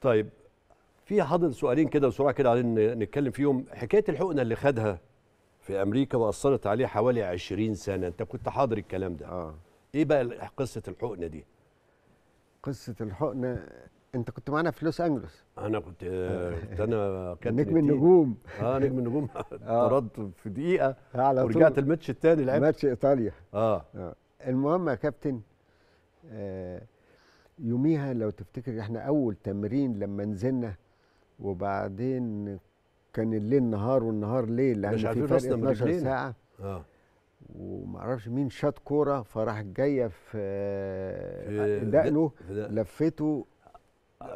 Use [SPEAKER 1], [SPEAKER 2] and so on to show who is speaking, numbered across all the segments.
[SPEAKER 1] طيب في حاضر سؤالين كده بسرعه كده عايزين نتكلم فيهم حكايه الحقنه اللي خدها في امريكا واثرت عليه حوالي 20 سنه انت كنت حاضر الكلام ده اه ايه بقى قصه الحقنه دي
[SPEAKER 2] قصه الحقنه انت كنت معانا في لوس انجلوس
[SPEAKER 1] انا كنت كنت انا كابتن نجم النجوم اه نجم النجوم آه. طردت في دقيقه آه، على ورجعت الماتش
[SPEAKER 2] الثاني لعبت ماتش ايطاليا آه. اه المهم يا كابتن آه يوميها لو تفتكر احنا اول تمرين لما نزلنا وبعدين كان الليل نهار والنهار ليل لان مش في فرق 12 ساعه اه ومعرفش مين شاط كوره فراح جايه في دقنه لفته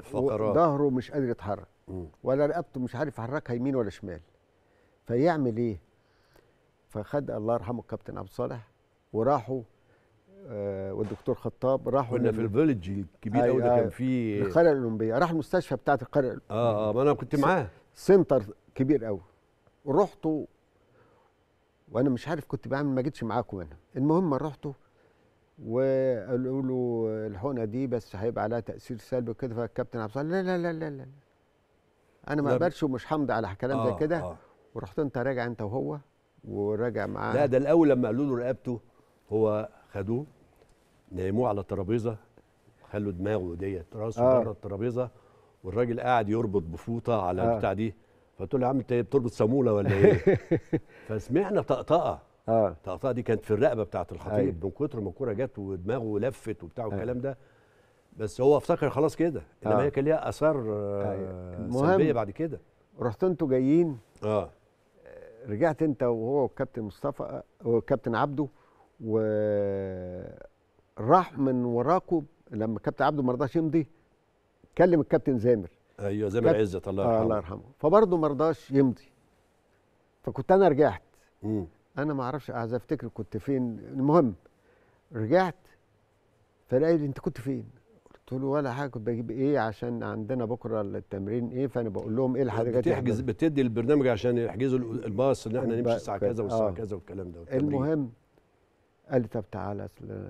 [SPEAKER 1] فقرات ظهره
[SPEAKER 2] مش قادر يتحرك ولا رقبته مش عارف يحركها يمين ولا شمال فيعمل ايه؟ فخد الله يرحمه الكابتن عبد الصالح وراحوا
[SPEAKER 1] آه، والدكتور خطاب راحوا كنا في الفيلج الكبير قوي ده آه، كان فيه القريه
[SPEAKER 2] الاولمبيه راح المستشفى بتاعت القريه
[SPEAKER 1] الأولمبية. اه اه ما انا كنت معاه
[SPEAKER 2] سنتر كبير قوي رحتوا وانا مش عارف كنت بعمل ما جيتش معاكم انا المهم رحتوا وقالوا له الحقنه دي بس هيبقى عليها تاثير سلبي كده فالكابتن عبد لا لا لا لا لا انا ما اقبلش ومش همضي على كلام آه زي كده آه. ورحت انت راجع انت وهو
[SPEAKER 1] وراجع معاه لا ده الاول لما قالوا له رقبته هو خدوه نيموه على الترابيزه خلوا دماغه ديت راسه آه. بره الترابيزه والراجل قاعد يربط بفوطه على آه. بتاع دي فقلت له يا عم انت إيه، بتربط صاموله ولا ايه؟ فسمعنا طقطقه اه الطقطقه دي كانت في الرقبه بتاعت الخطيب أيوه. من كتر ما الكوره جت ودماغه لفت وبتاع أيوه. والكلام ده بس هو افتكر خلاص كده انما آه. هي كان ليها اثار آه، أيوه. سلبيه بعد كده رحت انتوا جايين اه
[SPEAKER 2] رجعت انت وهو والكابتن مصطفى والكابتن عبده وراح من وراكم لما كابتن عبده ما رضاش يمضي كلم الكابتن زامر
[SPEAKER 1] ايوه زامر كابت... عزت الله آه، يرحمه آه الله يرحمه
[SPEAKER 2] فبرضه ما رضاش يمضي فكنت انا رجعت مم. انا ما اعرفش عايز افتكر كنت فين المهم رجعت فلقيت انت كنت فين قلت له ولا حاجه كنت بجيب ايه عشان عندنا بكره التمرين ايه فانا بقول لهم ايه الحاجات بتحجز
[SPEAKER 1] بتدي البرنامج عشان يحجزوا الباص ان احنا نمشي الساعه كذا والساعه آه. كذا والكلام ده المهم
[SPEAKER 2] قال لي طب تعالى اصل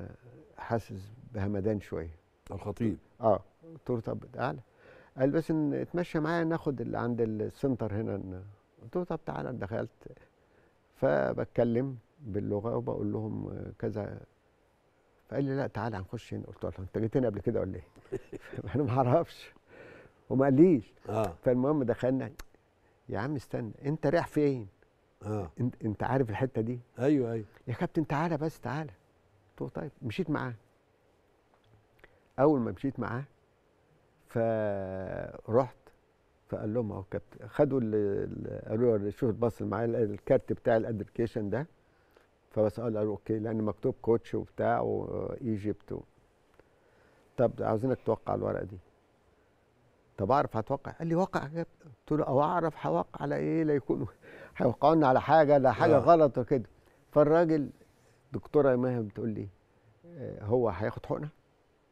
[SPEAKER 2] حاسس بهمدان شويه الخطيب اه قلت له طب تعالى قال بس اتمشى معايا ناخد اللي عند السنتر هنا قلت له طب تعالى دخلت فبتكلم باللغه وبقول لهم كذا فقال لي لا تعالى هنخش هنا قلت له انت جيت هنا قبل كده ولا ايه؟ انا ما اعرفش وما قاليش آه. فالمهم دخلنا يا عم استنى انت رايح فين؟ اه انت عارف الحته دي ايوه ايوه يا كابتن تعالى بس تعالى قلت له طيب مشيت معاه اول ما مشيت معاه فرحت فقال لهم اهو كابتن خدوا قالوا له شوف الباص اللي معايا الكارت بتاع الادريكيشن ده فبسأل قالوا اوكي لان مكتوب كوتش وبتاع وايجيبت طب عاوزينك توقع الورقه دي طب اعرف هتوقع قال لي وقع كده قلت له او اعرف هوقع على ايه لا يكون هيوقعونا على حاجه لا حاجه آه. غلط وكده فالراجل دكتوره ماهر بتقول لي آه، هو هياخد حقنه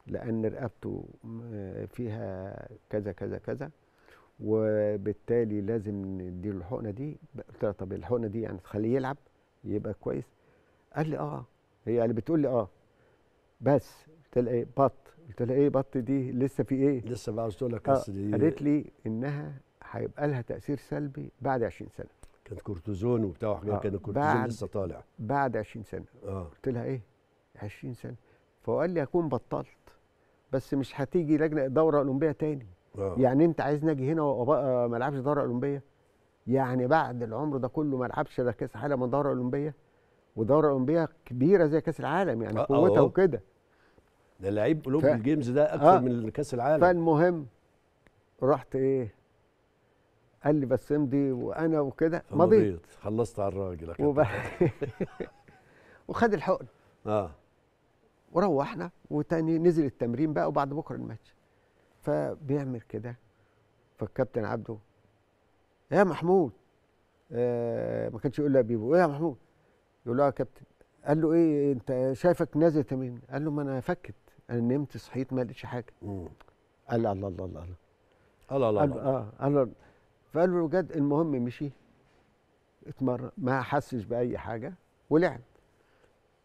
[SPEAKER 2] لان رقبته آه، فيها كذا كذا كذا وبالتالي لازم نديله الحقنه دي قلت لها طب الحقنه دي يعني تخليه يلعب يبقى كويس قال لي اه هي اللي بتقول لي اه بس قلت لها ايه بط قلت لها ايه بط دي لسه في ايه لسه بقى عاوز تقول لك آه. دي قالت لي انها هيبقى لها تاثير سلبي بعد 20 سنه كانت كورتيزون وبتاع وحاجات آه. كان الكورتيزون لسه طالع بعد 20 سنه آه. قلت لها ايه 20 سنه فقال لي اكون بطلت بس مش هتيجي لجنه الدوره الاولمبيه تاني آه. يعني انت عايزني اجي هنا وابقى آه، ما العبش دوره اولمبيه يعني بعد العمر ده كله ما العبش لا كاس عالم ولا دوره اولمبيه ودوره اولمبيه كبيره زي كاس العالم يعني آه قوتها وكده
[SPEAKER 1] ده لعيب اولمبيك ف... جيمز ده اكتر آه. من كاس
[SPEAKER 2] العالم فالمهم رحت ايه قال لي بس امضي وانا وكده مضيت
[SPEAKER 1] خلصت على الراجل وب...
[SPEAKER 2] وخد الحقن اه وروحنا وتاني نزل التمرين بقى وبعد بكره الماتش فبيعمل كده فالكابتن عبده يا محمود آه ما كانش يقول بيبو ايه يا محمود يقول له آه يا كابتن قال له ايه انت شايفك نازل تمرين قال له ما انا فكت انا نمت صحيت ما لقيتش حاجه قال لي الله الله الله
[SPEAKER 1] الله الله الله اه
[SPEAKER 2] قال فقال له بجد المهم مشي اتمرن ما حسش باي حاجه ولعب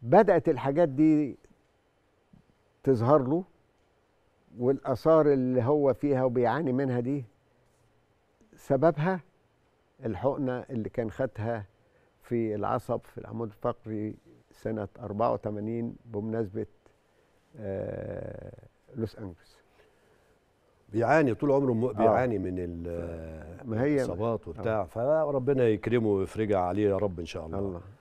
[SPEAKER 2] بدات الحاجات دي تظهر له والاثار اللي هو فيها وبيعاني منها دي سببها الحقنه اللي كان خدها في العصب في العمود الفقري سنه 84 بمناسبه آه، لوس انجلوس
[SPEAKER 1] بيعاني طول عمره آه. بيعاني آه. من ما هي الاصابات آه. وبتاع آه. فربنا يكرمه ويفرجها عليه يا رب ان شاء الله, الله.